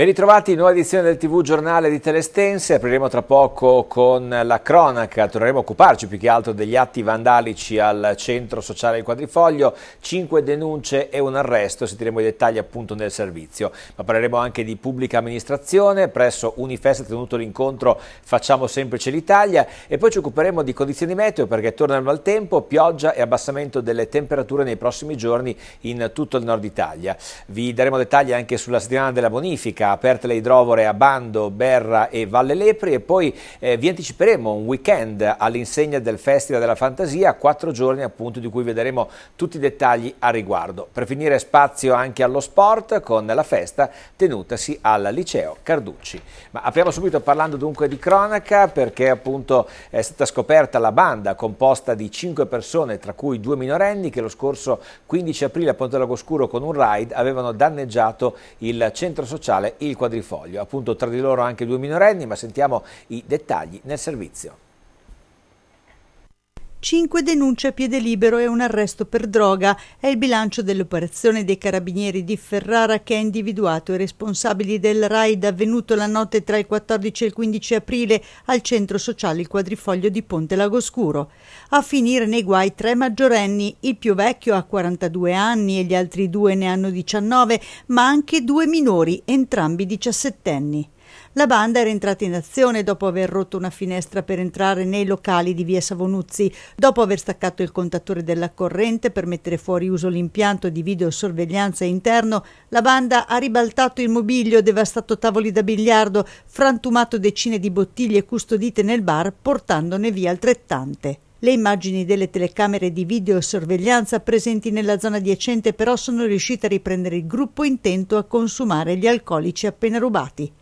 Ben ritrovati, in nuova edizione del TV Giornale di Telestense, apriremo tra poco con la cronaca, torneremo a occuparci più che altro degli atti vandalici al centro sociale del Quadrifoglio, 5 denunce e un arresto, sentiremo i dettagli appunto nel servizio, ma parleremo anche di pubblica amministrazione, presso Unifest è tenuto l'incontro Facciamo Semplice l'Italia e poi ci occuperemo di condizioni meteo perché torna il maltempo, pioggia e abbassamento delle temperature nei prossimi giorni in tutto il nord Italia. Vi daremo dettagli anche sulla settimana della bonifica, aperte le idrovore a Bando, Berra e Valle Lepri e poi eh, vi anticiperemo un weekend all'insegna del Festival della Fantasia, quattro giorni appunto di cui vedremo tutti i dettagli a riguardo. Per finire spazio anche allo sport con la festa tenutasi al liceo Carducci. Ma apriamo subito parlando dunque di cronaca perché appunto è stata scoperta la banda composta di cinque persone tra cui due minorenni che lo scorso 15 aprile a Ponte Lagoscuro con un raid avevano danneggiato il centro sociale il quadrifoglio. Appunto tra di loro anche due minorenni, ma sentiamo i dettagli nel servizio. Cinque denunce a piede libero e un arresto per droga è il bilancio dell'operazione dei carabinieri di Ferrara che ha individuato i responsabili del raid avvenuto la notte tra il 14 e il 15 aprile al centro sociale Il Quadrifoglio di Ponte Lagoscuro. A finire nei guai tre maggiorenni, il più vecchio ha 42 anni e gli altri due ne hanno 19, ma anche due minori, entrambi 17 anni. La banda era entrata in azione dopo aver rotto una finestra per entrare nei locali di via Savonuzzi, dopo aver staccato il contatore della corrente per mettere fuori uso l'impianto di videosorveglianza interno, la banda ha ribaltato il mobilio, devastato tavoli da biliardo, frantumato decine di bottiglie custodite nel bar, portandone via altrettante. Le immagini delle telecamere di videosorveglianza presenti nella zona adiacente però sono riuscite a riprendere il gruppo intento a consumare gli alcolici appena rubati.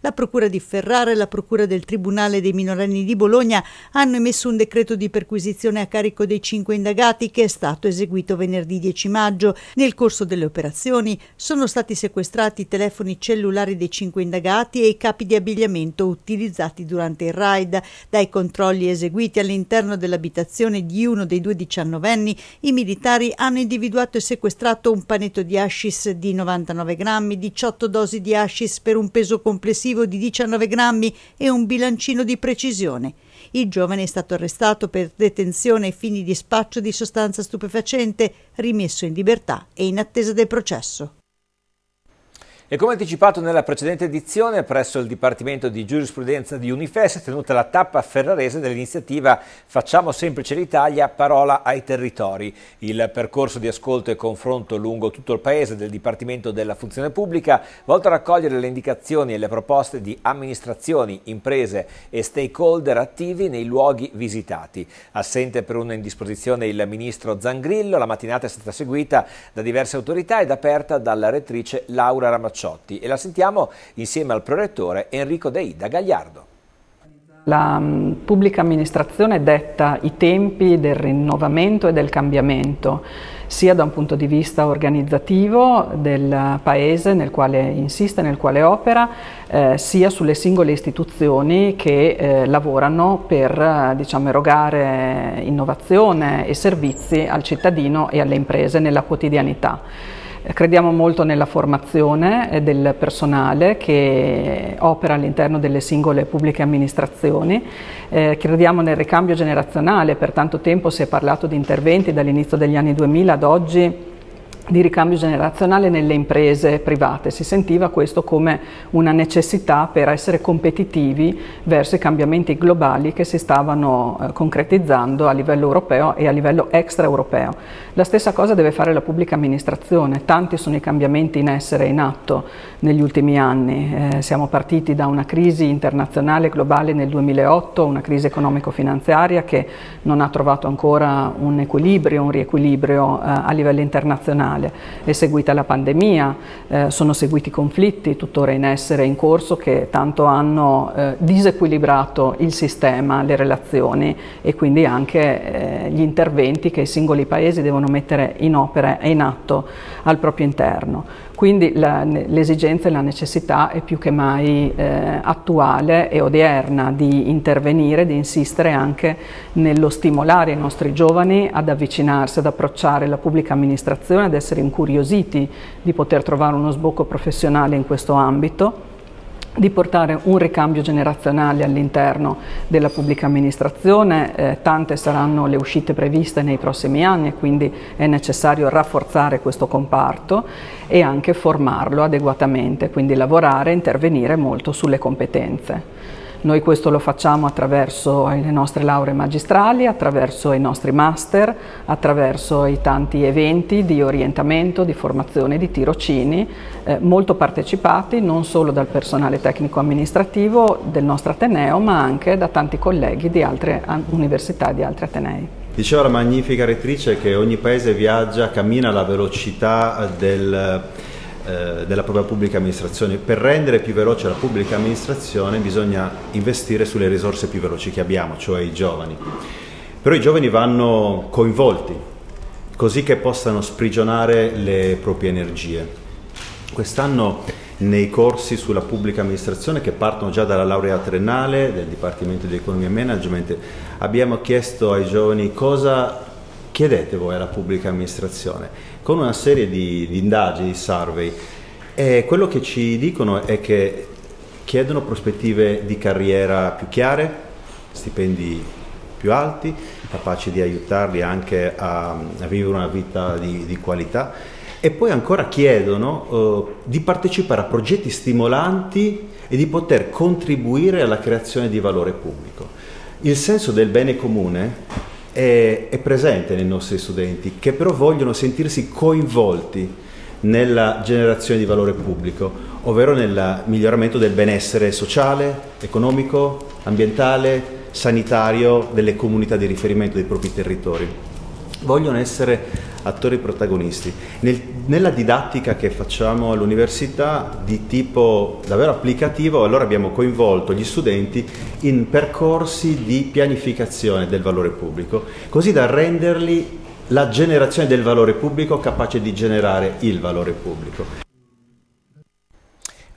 La Procura di Ferrara e la Procura del Tribunale dei minorenni di Bologna hanno emesso un decreto di perquisizione a carico dei cinque indagati che è stato eseguito venerdì 10 maggio. Nel corso delle operazioni sono stati sequestrati i telefoni cellulari dei cinque indagati e i capi di abbigliamento utilizzati durante il raid. Dai controlli eseguiti all'interno dell'abitazione di uno dei due diciannovenni, i militari hanno individuato e sequestrato un panetto di hashish di 99 grammi, 18 dosi di hashish per un peso complessivo complessivo di 19 grammi e un bilancino di precisione. Il giovane è stato arrestato per detenzione ai fini di spaccio di sostanza stupefacente, rimesso in libertà e in attesa del processo. E come anticipato nella precedente edizione, presso il Dipartimento di Giurisprudenza di Unifes è tenuta la tappa ferrarese dell'iniziativa Facciamo semplice l'Italia, parola ai territori. Il percorso di ascolto e confronto lungo tutto il paese del Dipartimento della Funzione Pubblica, volto a raccogliere le indicazioni e le proposte di amministrazioni, imprese e stakeholder attivi nei luoghi visitati. Assente per una indisposizione il ministro Zangrillo, la mattinata è stata seguita da diverse autorità ed aperta dalla rettrice Laura Ramacciano. Cacciotti e la sentiamo insieme al prorettore Enrico Deida Gagliardo. La mm, pubblica amministrazione detta i tempi del rinnovamento e del cambiamento, sia da un punto di vista organizzativo del Paese nel quale insiste, nel quale opera, eh, sia sulle singole istituzioni che eh, lavorano per eh, diciamo, erogare innovazione e servizi al cittadino e alle imprese nella quotidianità. Crediamo molto nella formazione eh, del personale che opera all'interno delle singole pubbliche amministrazioni, eh, crediamo nel ricambio generazionale, per tanto tempo si è parlato di interventi dall'inizio degli anni 2000 ad oggi di ricambio generazionale nelle imprese private. Si sentiva questo come una necessità per essere competitivi verso i cambiamenti globali che si stavano eh, concretizzando a livello europeo e a livello extraeuropeo. La stessa cosa deve fare la pubblica amministrazione, tanti sono i cambiamenti in essere e in atto negli ultimi anni. Eh, siamo partiti da una crisi internazionale globale nel 2008, una crisi economico-finanziaria che non ha trovato ancora un equilibrio, un riequilibrio eh, a livello internazionale. È seguita la pandemia, eh, sono seguiti conflitti tuttora in essere, in corso, che tanto hanno eh, disequilibrato il sistema, le relazioni e quindi anche eh, gli interventi che i singoli paesi devono mettere in opera e in atto al proprio interno. Quindi la, l'esigenza e la necessità è più che mai eh, attuale e odierna di intervenire, di insistere anche nello stimolare i nostri giovani ad avvicinarsi, ad approcciare la pubblica amministrazione, ad essere incuriositi di poter trovare uno sbocco professionale in questo ambito di portare un ricambio generazionale all'interno della pubblica amministrazione, eh, tante saranno le uscite previste nei prossimi anni e quindi è necessario rafforzare questo comparto e anche formarlo adeguatamente, quindi lavorare e intervenire molto sulle competenze. Noi questo lo facciamo attraverso le nostre lauree magistrali, attraverso i nostri master, attraverso i tanti eventi di orientamento, di formazione, di tirocini, eh, molto partecipati non solo dal personale tecnico amministrativo del nostro Ateneo, ma anche da tanti colleghi di altre università e di altri Atenei. Diceva la magnifica rettrice che ogni paese viaggia, cammina alla velocità del eh, della propria pubblica amministrazione. Per rendere più veloce la pubblica amministrazione bisogna investire sulle risorse più veloci che abbiamo, cioè i giovani. Però i giovani vanno coinvolti, così che possano sprigionare le proprie energie. Quest'anno nei corsi sulla pubblica amministrazione che partono già dalla laurea triennale del Dipartimento di Economia e Management. Abbiamo chiesto ai giovani cosa chiedete voi alla pubblica amministrazione, con una serie di, di indagini, di survey, e quello che ci dicono è che chiedono prospettive di carriera più chiare, stipendi più alti, capaci di aiutarli anche a, a vivere una vita di, di, qualità e poi ancora chiedono eh, di partecipare a progetti stimolanti e di poter contribuire alla creazione di valore pubblico. Il senso del bene comune è, è presente nei nostri studenti, che però vogliono sentirsi coinvolti nella generazione di valore pubblico, ovvero nel miglioramento del benessere sociale, economico, ambientale, sanitario delle comunità di riferimento dei propri territori. Vogliono essere attori protagonisti. Nel, nella didattica che facciamo all'università di tipo davvero applicativo, allora abbiamo coinvolto gli studenti in percorsi di pianificazione del valore pubblico, così da renderli la generazione del valore pubblico capace di generare il valore pubblico.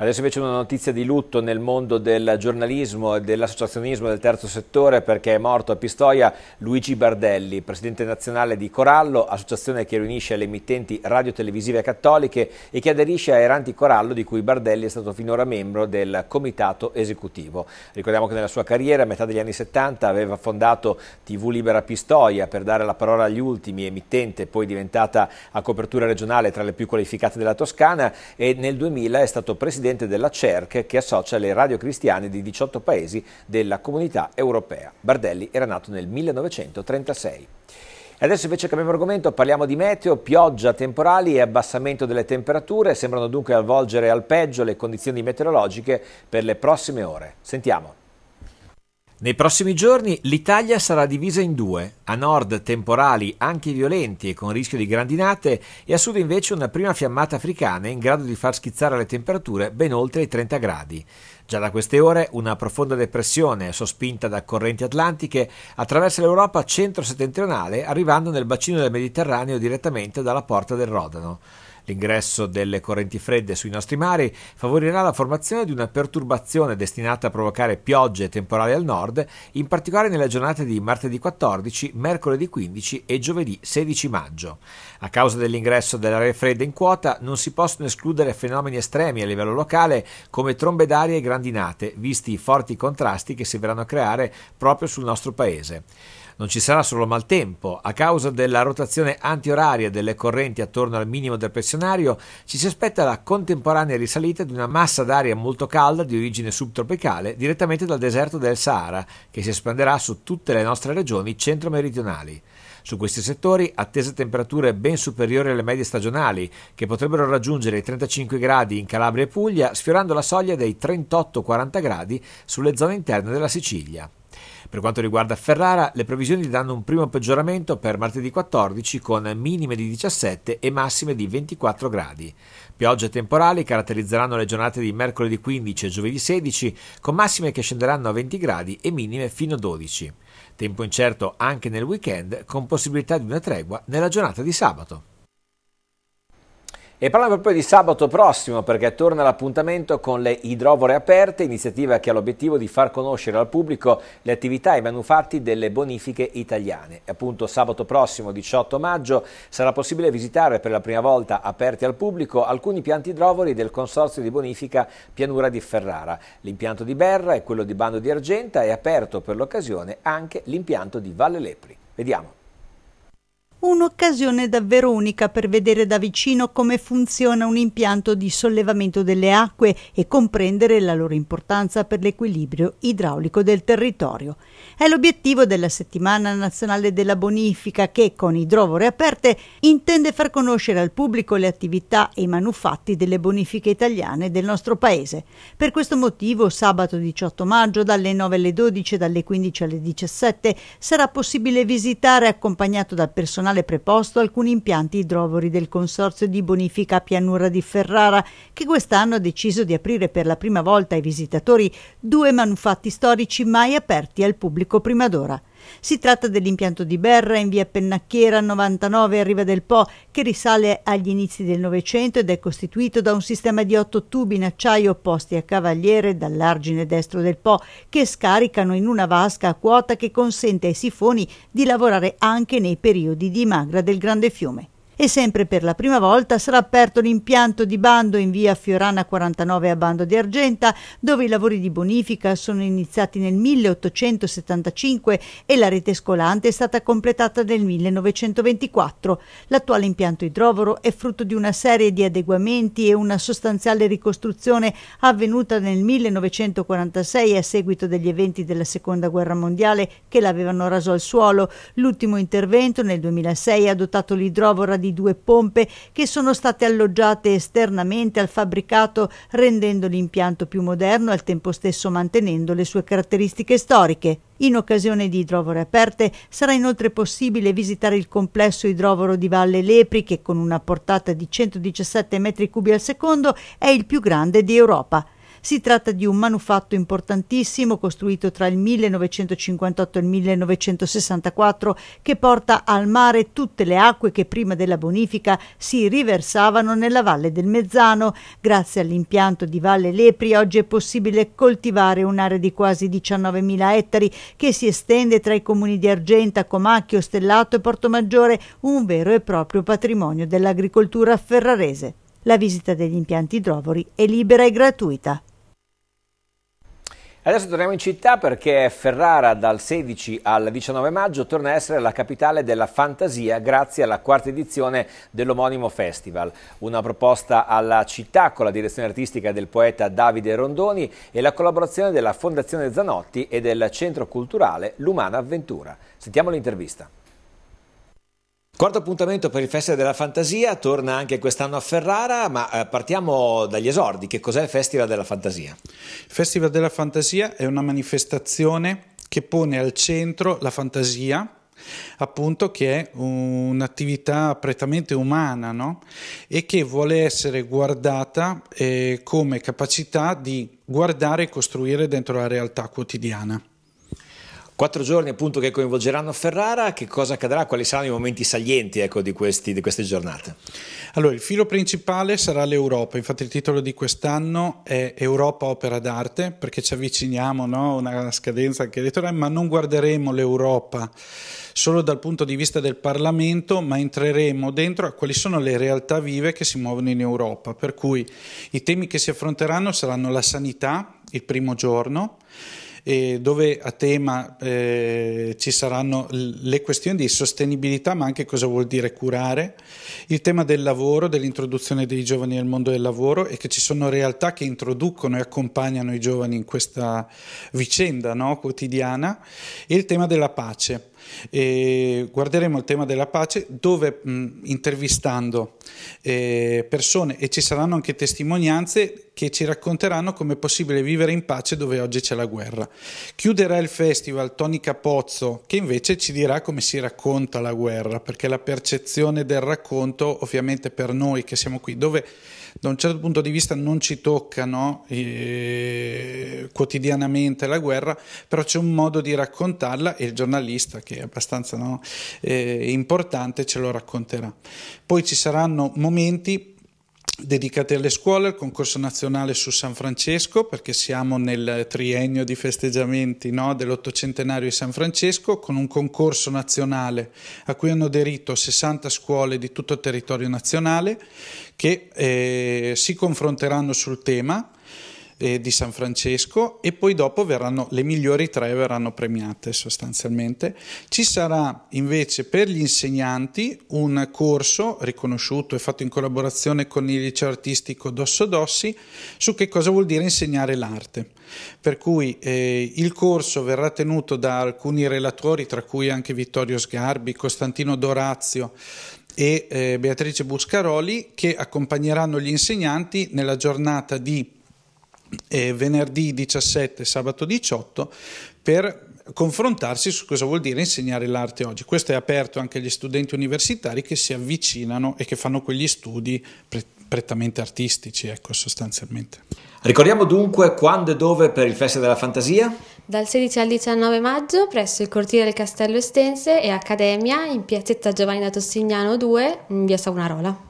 Adesso invece una notizia di lutto nel mondo del giornalismo e dell'associazionismo del terzo settore perché è morto a Pistoia Luigi Bardelli, presidente nazionale di Corallo, associazione che riunisce le emittenti radio-televisive cattoliche e che aderisce a Eranti Corallo di cui Bardelli è stato finora membro del comitato esecutivo. Ricordiamo che nella sua carriera a metà degli anni 70 aveva fondato TV Libera Pistoia per dare la parola agli ultimi, emittente poi diventata a copertura regionale tra le più qualificate della Toscana e nel 2000 è stato presidente presidente della CERC che associa le radio cristiane di 18 paesi della comunità europea. Bardelli era nato nel 1936. Adesso invece cambiamo argomento, parliamo di meteo, pioggia, temporali e abbassamento delle temperature, sembrano dunque avvolgere al peggio le condizioni meteorologiche per le prossime ore. Sentiamo. Nei prossimi giorni l'Italia sarà divisa in due, a nord temporali anche violenti e con rischio di grandinate e a sud invece una prima fiammata africana in grado di far schizzare le temperature ben oltre i 30 gradi. Già da queste ore una profonda depressione sospinta da correnti atlantiche attraversa l'Europa centro-settentrionale arrivando nel bacino del Mediterraneo direttamente dalla porta del Rodano. L'ingresso delle correnti fredde sui nostri mari favorirà la formazione di una perturbazione destinata a provocare piogge temporali al nord, in particolare nelle giornate di martedì 14, mercoledì 15 e giovedì 16 maggio. A causa dell'ingresso dell'aria fredda in quota non si possono escludere fenomeni estremi a livello locale come trombe d'aria e grandinate, visti i forti contrasti che si verranno a creare proprio sul nostro paese non ci sarà solo maltempo. A causa della rotazione antioraria delle correnti attorno al minimo depressionario, ci si aspetta la contemporanea risalita di una massa d'aria molto calda di origine subtropicale direttamente dal deserto del Sahara, che si espanderà su tutte le nostre regioni centro-meridionali. Su questi settori attese temperature ben superiori alle medie stagionali, che potrebbero raggiungere i 35 gradi in Calabria e Puglia, sfiorando la soglia dei 38-40 gradi sulle zone interne della Sicilia. Per quanto riguarda Ferrara, le previsioni danno un primo peggioramento per martedì 14 con minime di 17 e massime di 24 gradi. Piogge temporali caratterizzeranno le giornate di mercoledì 15 e giovedì 16 con massime che scenderanno a 20 gradi e minime fino a 12. Tempo incerto anche nel weekend con possibilità di una tregua nella giornata di sabato. E parliamo proprio di sabato prossimo perché torna l'appuntamento con le idrovore aperte, iniziativa che ha l'obiettivo di far conoscere al pubblico le attività e i manufatti delle bonifiche italiane. E appunto sabato prossimo 18 maggio sarà possibile visitare per la prima volta aperti al pubblico alcuni pianti idrovori del Consorzio di Bonifica Pianura di Ferrara. L'impianto di Berra e quello di Bando di Argenta è aperto per l'occasione anche l'impianto di Valle Lepri. Vediamo. Un'occasione davvero unica per vedere da vicino come funziona un impianto di sollevamento delle acque e comprendere la loro importanza per l'equilibrio idraulico del territorio. È l'obiettivo della Settimana Nazionale della Bonifica che, con idrovore aperte, intende far conoscere al pubblico le attività e i manufatti delle bonifiche italiane del nostro paese. Per questo motivo, sabato 18 maggio, dalle 9 alle 12 e dalle 15 alle 17, sarà possibile visitare, accompagnato dal personale personale preposto alcuni impianti idrovori del Consorzio di Bonifica Pianura di Ferrara, che quest'anno ha deciso di aprire per la prima volta ai visitatori due manufatti storici mai aperti al pubblico prima d'ora. Si tratta dell'impianto di Berra in via Pennacchiera 99 a Riva del Po che risale agli inizi del Novecento ed è costituito da un sistema di otto tubi in acciaio posti a cavaliere dall'argine destro del Po che scaricano in una vasca a quota che consente ai sifoni di lavorare anche nei periodi di magra del grande fiume e sempre per la prima volta sarà aperto l'impianto di bando in via Fiorana 49 a Bando di Argenta, dove i lavori di bonifica sono iniziati nel 1875 e la rete scolante è stata completata nel 1924. L'attuale impianto idrovoro è frutto di una serie di adeguamenti e una sostanziale ricostruzione avvenuta nel 1946 a seguito degli eventi della Seconda Guerra Mondiale che l'avevano raso al suolo. L'ultimo intervento nel 2006 ha dotato l'idrovora di due pompe che sono state alloggiate esternamente al fabbricato rendendo l'impianto più moderno e al tempo stesso mantenendo le sue caratteristiche storiche. In occasione di idrovore aperte sarà inoltre possibile visitare il complesso idrovoro di Valle Lepri che con una portata di 117 metri cubi al secondo è il più grande di Europa. Si tratta di un manufatto importantissimo costruito tra il 1958 e il 1964 che porta al mare tutte le acque che prima della bonifica si riversavano nella valle del Mezzano. Grazie all'impianto di Valle Lepri oggi è possibile coltivare un'area di quasi 19.000 ettari che si estende tra i comuni di Argenta, Comacchio, Stellato e Portomaggiore, un vero e proprio patrimonio dell'agricoltura ferrarese. La visita degli impianti idrovori è libera e gratuita. Adesso torniamo in città perché Ferrara dal 16 al 19 maggio torna a essere la capitale della fantasia grazie alla quarta edizione dell'omonimo festival. Una proposta alla città con la direzione artistica del poeta Davide Rondoni e la collaborazione della Fondazione Zanotti e del Centro Culturale L'Umana Avventura. Sentiamo l'intervista. Quarto appuntamento per il Festival della Fantasia, torna anche quest'anno a Ferrara, ma eh, partiamo dagli esordi. Che cos'è il Festival della Fantasia? Il Festival della Fantasia è una manifestazione che pone al centro la fantasia, appunto che è un'attività prettamente umana no? e che vuole essere guardata eh, come capacità di guardare e costruire dentro la realtà quotidiana. Quattro giorni appunto che coinvolgeranno Ferrara, che cosa accadrà? Quali saranno i momenti salienti ecco, di, questi, di, queste giornate? Allora, il filo principale sarà l'Europa, infatti il titolo di quest'anno è Europa opera d'arte, perché ci avviciniamo a no? una scadenza anche elettorale, ma non guarderemo l'Europa solo dal punto di vista del Parlamento, ma entreremo dentro a quali sono le realtà vive che si muovono in Europa, per cui i temi che si affronteranno saranno la sanità, il primo giorno, eh, dove a tema eh, ci saranno le questioni di sostenibilità, ma anche cosa vuol dire curare, il tema del lavoro, dell'introduzione dei giovani nel mondo del lavoro e che ci sono realtà che introducono e accompagnano i giovani in questa vicenda no, quotidiana, e il tema della pace e guarderemo il tema della pace dove mh, intervistando eh, persone e ci saranno anche testimonianze che ci racconteranno come è possibile vivere in pace dove oggi c'è la guerra. Chiuderà il festival Tony Capozzo che invece ci dirà come si racconta la guerra perché la percezione del racconto ovviamente per noi che siamo qui dove da un certo punto di vista non ci toccano eh, quotidianamente la guerra, però c'è un modo di raccontarla e il giornalista, che è abbastanza no, eh, importante, ce lo racconterà. Poi ci saranno momenti dedicate alle scuole, al concorso nazionale su San Francesco, perché siamo nel triennio di festeggiamenti no, dell'ottocentenario di San Francesco, con un concorso nazionale a cui hanno aderito 60 scuole di tutto il territorio nazionale che eh, si confronteranno sul tema eh, di San Francesco e poi dopo verranno le migliori tre verranno premiate sostanzialmente. Ci sarà invece per gli insegnanti un corso riconosciuto e fatto in collaborazione con il liceo artistico Dosso Dossi su che cosa vuol dire insegnare l'arte. Per cui eh, il corso verrà tenuto da alcuni relatori, tra cui anche Vittorio Sgarbi, Costantino Dorazio e eh, Beatrice Buscaroli, che accompagneranno gli insegnanti nella giornata di eh, venerdì 17 e sabato 18 per confrontarsi su cosa vuol dire insegnare l'arte oggi. Questo è aperto anche agli studenti universitari che si avvicinano e che fanno quegli studi pre- prettamente artistici, ecco, sostanzialmente. Ricordiamo dunque quando e dove per il Festival della Fantasia? Dal 16 al 19 maggio presso il cortile del Castello Estense e Accademia in piazzetta Giovanni da Tossignano 2 in via Saunarola.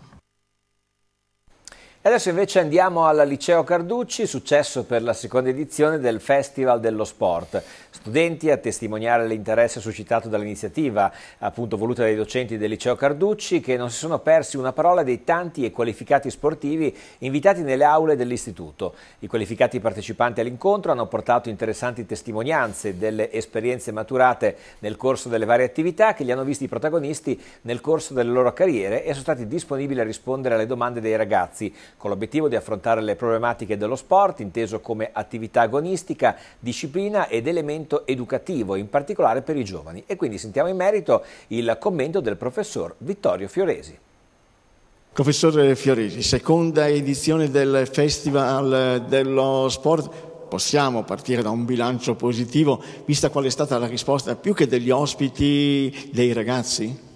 Adesso invece andiamo alla Liceo Carducci, successo per la seconda edizione del Festival dello Sport. Studenti a testimoniare l'interesse suscitato dall'iniziativa appunto voluta dai docenti del Liceo Carducci che non si sono persi una parola dei tanti e qualificati sportivi invitati nelle aule dell'istituto. I qualificati partecipanti all'incontro hanno portato interessanti testimonianze delle esperienze maturate nel corso delle varie attività che li hanno visti protagonisti nel corso delle loro carriere e sono stati disponibili a rispondere alle domande dei ragazzi con l'obiettivo di affrontare le problematiche dello sport, inteso come attività agonistica, disciplina ed elemento educativo, in particolare per i giovani. E quindi sentiamo in merito il commento del professor Vittorio Fioresi. Professore Fioresi, seconda edizione del Festival dello Sport possiamo partire da un bilancio positivo, vista qual è stata la risposta più che degli ospiti, dei ragazzi?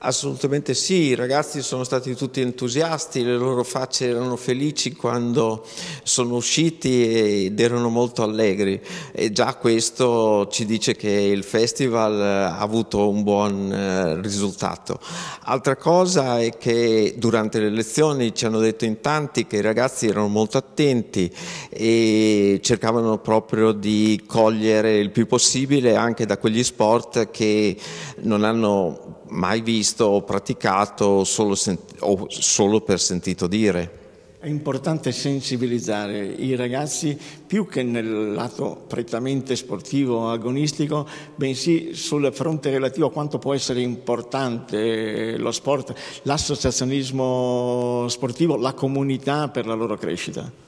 Assolutamente sì, i ragazzi sono stati tutti entusiasti, le loro facce erano felici quando sono usciti ed erano molto allegri e già questo ci dice che il festival ha avuto un buon eh, risultato. Altra cosa è che durante le lezioni ci hanno detto in tanti che i ragazzi erano molto attenti e cercavano proprio di cogliere il più possibile anche da quegli sport che non hanno mai visto o praticato solo sent- o solo per sentito dire. È importante sensibilizzare i ragazzi più che nel lato prettamente sportivo o agonistico, bensì sul fronte relativo a quanto può essere importante lo sport, l'associazionismo sportivo, la comunità per la loro crescita.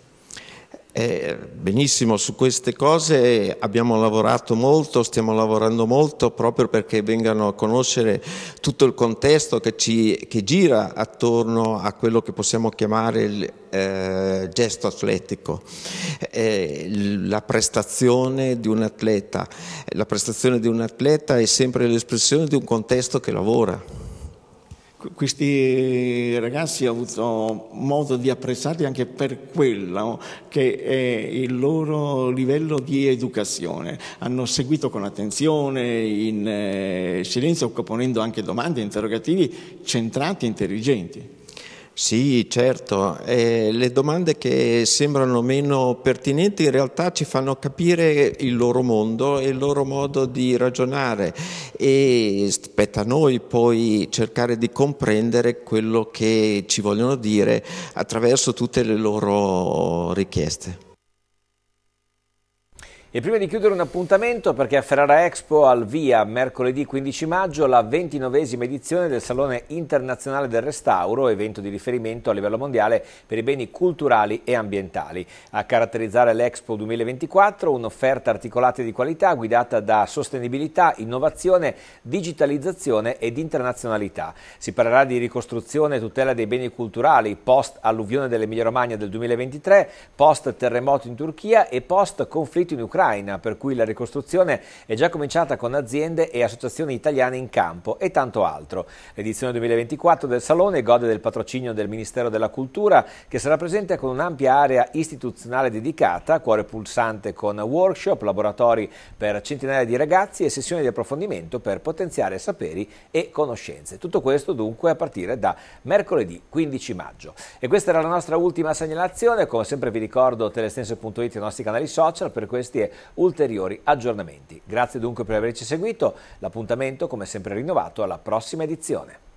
Eh, benissimo, su queste cose abbiamo lavorato molto, stiamo lavorando molto proprio perché vengano a conoscere tutto il contesto che, ci, che gira attorno a quello che possiamo chiamare il eh, gesto atletico, eh, la prestazione di un atleta. La prestazione di un atleta è sempre l'espressione di un contesto che lavora. Questi ragazzi ho avuto modo di apprezzarli anche per quello che è il loro livello di educazione. Hanno seguito con attenzione, in eh, silenzio, proponendo anche domande, interrogativi centrati e intelligenti. Sì, certo, eh, le domande che sembrano meno pertinenti in realtà ci fanno capire il loro mondo e il loro modo di ragionare e spetta a noi poi cercare di comprendere quello che ci vogliono dire attraverso tutte le loro richieste. E prima di chiudere un appuntamento perché a Ferrara Expo al via mercoledì 15 maggio la ventinovesima edizione del Salone Internazionale del Restauro, evento di riferimento a livello mondiale per i beni culturali e ambientali. A caratterizzare l'Expo 2024 un'offerta articolata di qualità guidata da sostenibilità, innovazione, digitalizzazione ed internazionalità. Si parlerà di ricostruzione e tutela dei beni culturali post alluvione dell'Emilia Romagna del 2023, post terremoto in Turchia e post conflitto in Ucraina ucraina, per cui la ricostruzione è già cominciata con aziende e associazioni italiane in campo e tanto altro. L'edizione 2024 del Salone gode del patrocinio del Ministero della Cultura, che sarà presente con un'ampia area istituzionale dedicata, cuore pulsante con workshop, laboratori per centinaia di ragazzi e sessioni di approfondimento per potenziare saperi e conoscenze. Tutto questo dunque a partire da mercoledì 15 maggio. E questa era la nostra ultima segnalazione, come sempre vi ricordo telestense.it e i nostri canali social per questi e ulteriori aggiornamenti. Grazie dunque per averci seguito, l'appuntamento come sempre rinnovato alla prossima edizione.